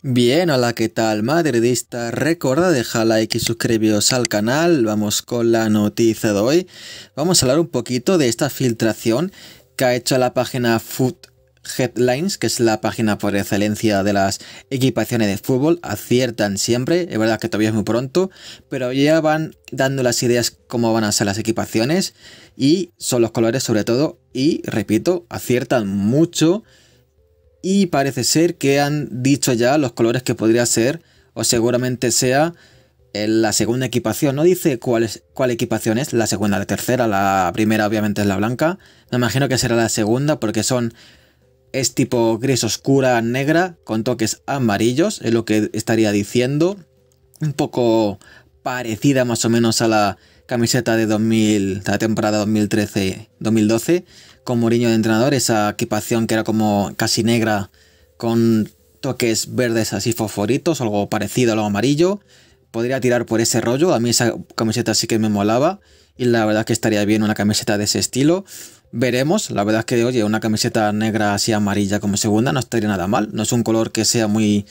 Bien, hola, ¿qué tal madridista? Recuerda dejar like y suscribiros al canal. Vamos con la noticia de hoy. Vamos a hablar un poquito de esta filtración que ha hecho la página Foot Headlines, que es la página por excelencia de las equipaciones de fútbol. Aciertan siempre, es verdad que todavía es muy pronto, pero ya van dando las ideas cómo van a ser las equipaciones y son los colores sobre todo. Y repito, aciertan mucho y parece ser que han dicho ya los colores que podría ser o seguramente sea la segunda equipación. No dice cuál, es, cuál equipación es, la segunda, la tercera, la primera obviamente es la blanca. Me imagino que será la segunda porque son... Es tipo gris oscura, negra, con toques amarillos, es lo que estaría diciendo. Un poco parecida más o menos a la camiseta de 2000, la temporada 2013-2012, con Mourinho de entrenador, esa equipación que era como casi negra, con toques verdes así fosforitos, algo parecido a lo amarillo. Podría tirar por ese rollo, a mí esa camiseta sí que me molaba y la verdad que estaría bien una camiseta de ese estilo. Veremos, la verdad es que, oye, una camiseta negra así amarilla como segunda no estaría nada mal. No es un color que sea muy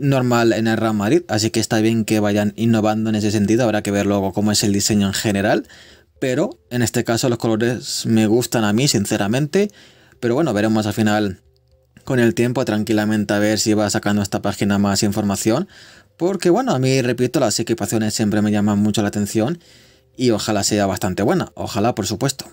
normal en el Real Madrid, así que está bien que vayan innovando en ese sentido, habrá que ver luego cómo es el diseño en general, pero en este caso los colores me gustan a mí sinceramente, pero bueno, veremos al final con el tiempo tranquilamente a ver si va sacando esta página más información, porque bueno, a mí repito, las equipaciones siempre me llaman mucho la atención y ojalá sea bastante buena, ojalá por supuesto.